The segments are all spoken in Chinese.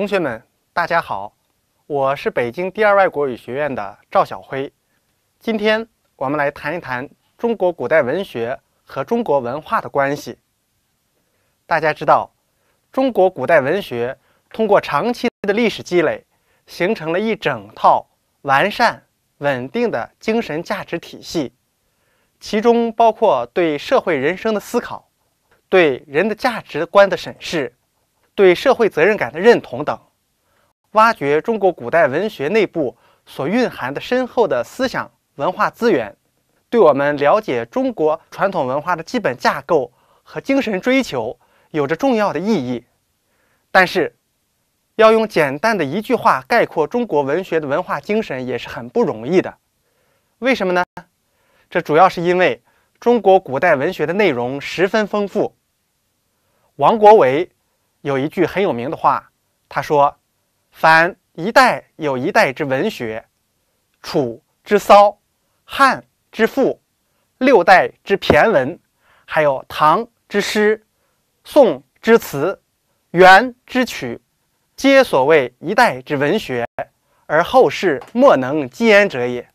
同学们，大家好，我是北京第二外国语学院的赵晓辉。今天我们来谈一谈中国古代文学和中国文化的关系。大家知道，中国古代文学通过长期的历史积累，形成了一整套完善、稳定的精神价值体系，其中包括对社会人生的思考，对人的价值观的审视。对社会责任感的认同等，挖掘中国古代文学内部所蕴含的深厚的思想文化资源，对我们了解中国传统文化的基本架构和精神追求有着重要的意义。但是，要用简单的一句话概括中国文学的文化精神也是很不容易的。为什么呢？这主要是因为中国古代文学的内容十分丰富。王国维。有一句很有名的话，他说：“凡一代有一代之文学，楚之骚，汉之赋，六代之骈文，还有唐之诗，宋之词，元之曲，皆所谓一代之文学，而后世莫能兼焉者也。”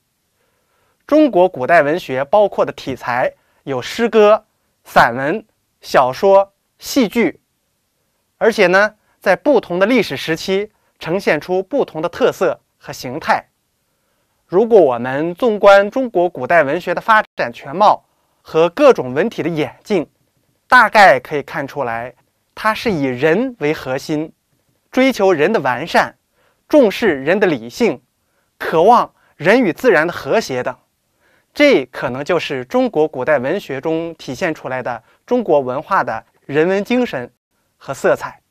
中国古代文学包括的题材有诗歌、散文、小说、戏剧。而且呢，在不同的历史时期，呈现出不同的特色和形态。如果我们纵观中国古代文学的发展全貌和各种文体的演进，大概可以看出来，它是以人为核心，追求人的完善，重视人的理性，渴望人与自然的和谐的。这可能就是中国古代文学中体现出来的中国文化的人文精神。和色彩，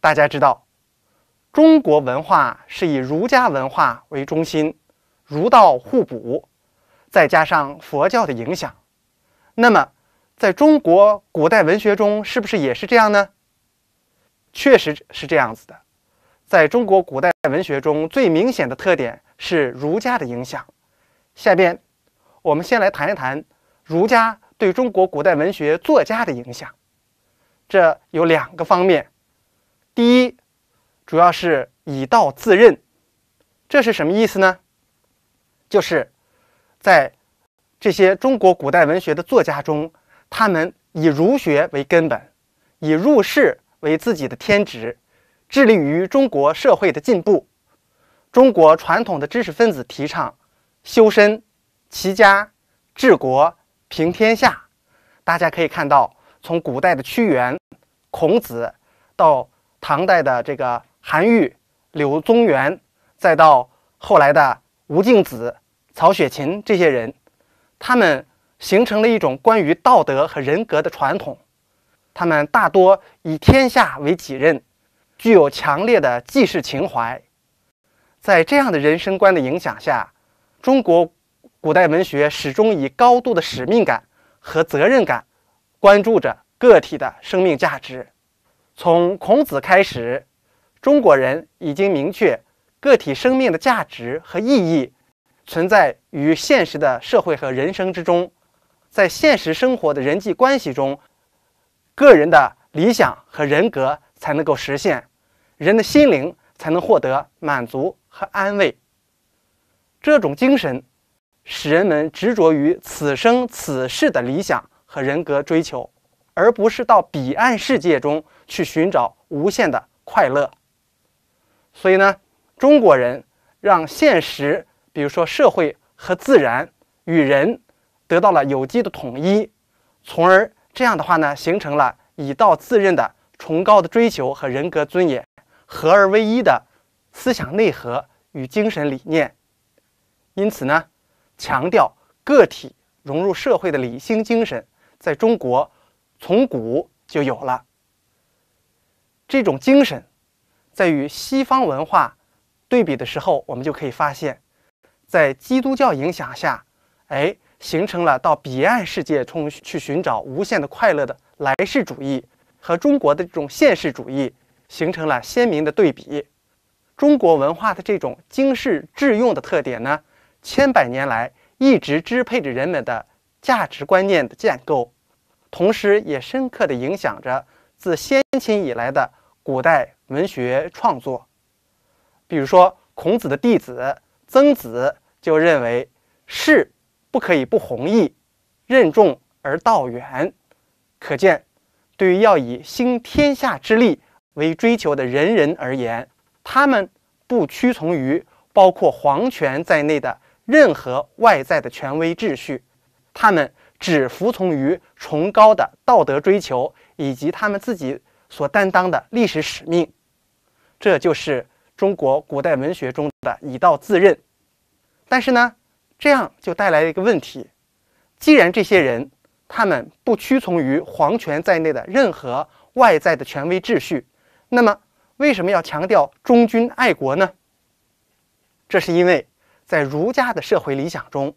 大家知道，中国文化是以儒家文化为中心，儒道互补，再加上佛教的影响。那么，在中国古代文学中，是不是也是这样呢？确实是这样子的。在中国古代文学中最明显的特点是儒家的影响。下边，我们先来谈一谈儒家对中国古代文学作家的影响。这有两个方面，第一，主要是以道自任，这是什么意思呢？就是在这些中国古代文学的作家中，他们以儒学为根本，以入世为自己的天职，致力于中国社会的进步。中国传统的知识分子提倡修身、齐家、治国、平天下，大家可以看到。从古代的屈原、孔子，到唐代的这个韩愈、柳宗元，再到后来的吴敬梓、曹雪芹这些人，他们形成了一种关于道德和人格的传统。他们大多以天下为己任，具有强烈的济世情怀。在这样的人生观的影响下，中国古代文学始终以高度的使命感和责任感。关注着个体的生命价值，从孔子开始，中国人已经明确个体生命的价值和意义存在于现实的社会和人生之中，在现实生活的人际关系中，个人的理想和人格才能够实现，人的心灵才能获得满足和安慰。这种精神使人们执着于此生此世的理想。和人格追求，而不是到彼岸世界中去寻找无限的快乐。所以呢，中国人让现实，比如说社会和自然与人得到了有机的统一，从而这样的话呢，形成了以道自任的崇高的追求和人格尊严合而为一的思想内核与精神理念。因此呢，强调个体融入社会的理性精神。在中国，从古就有了这种精神。在与西方文化对比的时候，我们就可以发现，在基督教影响下，哎，形成了到彼岸世界中去寻找无限的快乐的来世主义，和中国的这种现实主义形成了鲜明的对比。中国文化的这种经世致用的特点呢，千百年来一直支配着人们的。价值观念的建构，同时也深刻地影响着自先秦以来的古代文学创作。比如说，孔子的弟子曾子就认为：“士不可以不弘毅，任重而道远。”可见，对于要以兴天下之利为追求的仁人而言，他们不屈从于包括皇权在内的任何外在的权威秩序。他们只服从于崇高的道德追求以及他们自己所担当的历史使命，这就是中国古代文学中的以道自任。但是呢，这样就带来了一个问题：既然这些人他们不屈从于皇权在内的任何外在的权威秩序，那么为什么要强调忠君爱国呢？这是因为在儒家的社会理想中，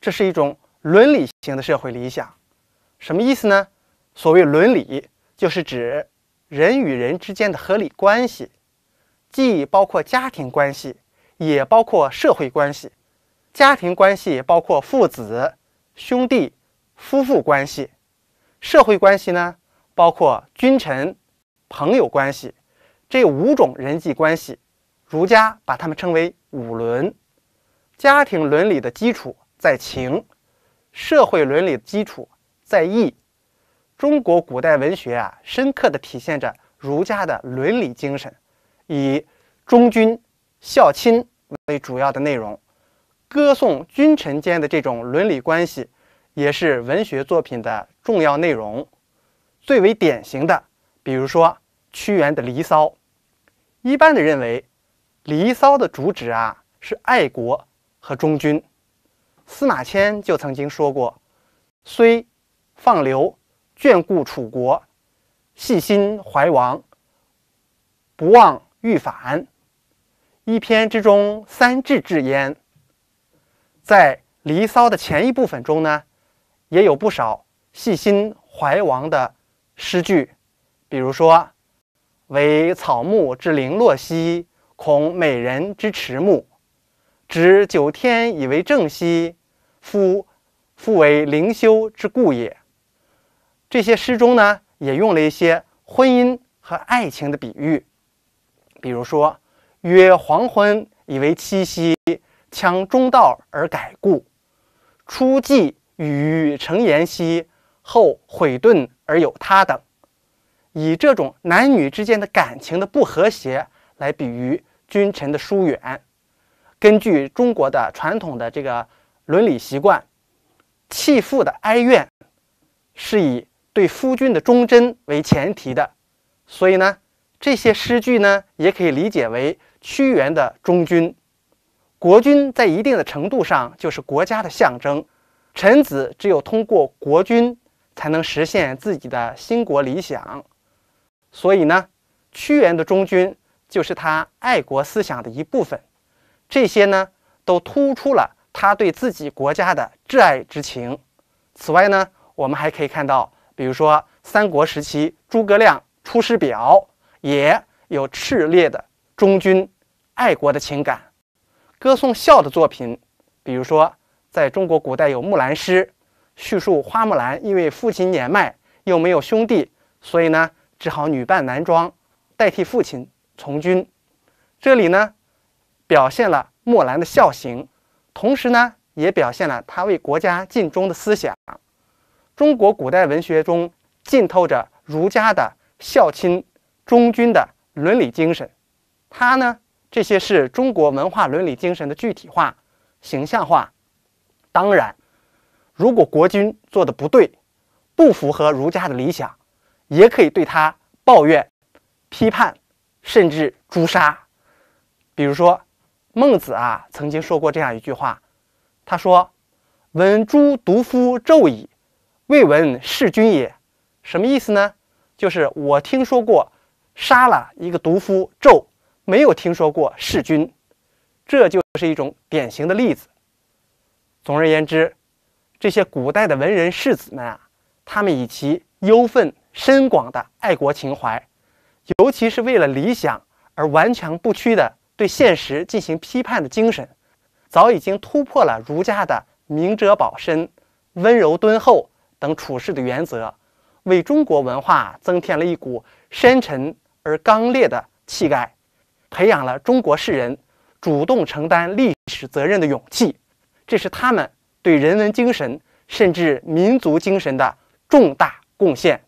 这是一种。伦理型的社会理想，什么意思呢？所谓伦理，就是指人与人之间的合理关系，既包括家庭关系，也包括社会关系。家庭关系包括父子、兄弟、夫妇关系；社会关系呢，包括君臣、朋友关系。这五种人际关系，儒家把它们称为五伦。家庭伦理的基础在情。社会伦理的基础在义。中国古代文学啊，深刻的体现着儒家的伦理精神，以忠君、孝亲为主要的内容，歌颂君臣间的这种伦理关系，也是文学作品的重要内容。最为典型的，比如说屈原的《离骚》，一般的认为，《离骚》的主旨啊是爱国和忠君。司马迁就曾经说过：“虽放流，眷顾楚国，细心怀王，不忘欲反。”一篇之中三致志焉。在《离骚》的前一部分中呢，也有不少细心怀王的诗句，比如说：“惟草木之零落兮，恐美人之迟暮。”指九天以为正兮，夫夫为灵修之故也。这些诗中呢，也用了一些婚姻和爱情的比喻，比如说曰黄昏以为期兮，羌中道而改故；初既与陈言兮，后悔顿而有他等。以这种男女之间的感情的不和谐，来比喻君臣的疏远。根据中国的传统的这个伦理习惯，弃妇的哀怨是以对夫君的忠贞为前提的，所以呢，这些诗句呢也可以理解为屈原的忠君。国君在一定的程度上就是国家的象征，臣子只有通过国君才能实现自己的兴国理想，所以呢，屈原的忠君就是他爱国思想的一部分。这些呢，都突出了他对自己国家的挚爱之情。此外呢，我们还可以看到，比如说三国时期诸葛亮《出师表》也有炽烈的忠君、爱国的情感。歌颂孝的作品，比如说在中国古代有《木兰诗》，叙述花木兰因为父亲年迈又没有兄弟，所以呢，只好女扮男装，代替父亲从军。这里呢。表现了莫兰的孝行，同时呢，也表现了他为国家尽忠的思想。中国古代文学中浸透着儒家的孝亲、忠君的伦理精神。他呢，这些是中国文化伦理精神的具体化、形象化。当然，如果国君做的不对，不符合儒家的理想，也可以对他抱怨、批判，甚至诛杀。比如说。孟子啊，曾经说过这样一句话，他说：“闻诛独夫纣矣，未闻弑君也。”什么意思呢？就是我听说过杀了一个独夫纣，没有听说过弑君。这就是一种典型的例子。总而言之，这些古代的文人士子们啊，他们以其忧愤深广的爱国情怀，尤其是为了理想而顽强不屈的。对现实进行批判的精神，早已经突破了儒家的明哲保身、温柔敦厚等处事的原则，为中国文化增添了一股深沉而刚烈的气概，培养了中国士人主动承担历史责任的勇气。这是他们对人文精神甚至民族精神的重大贡献。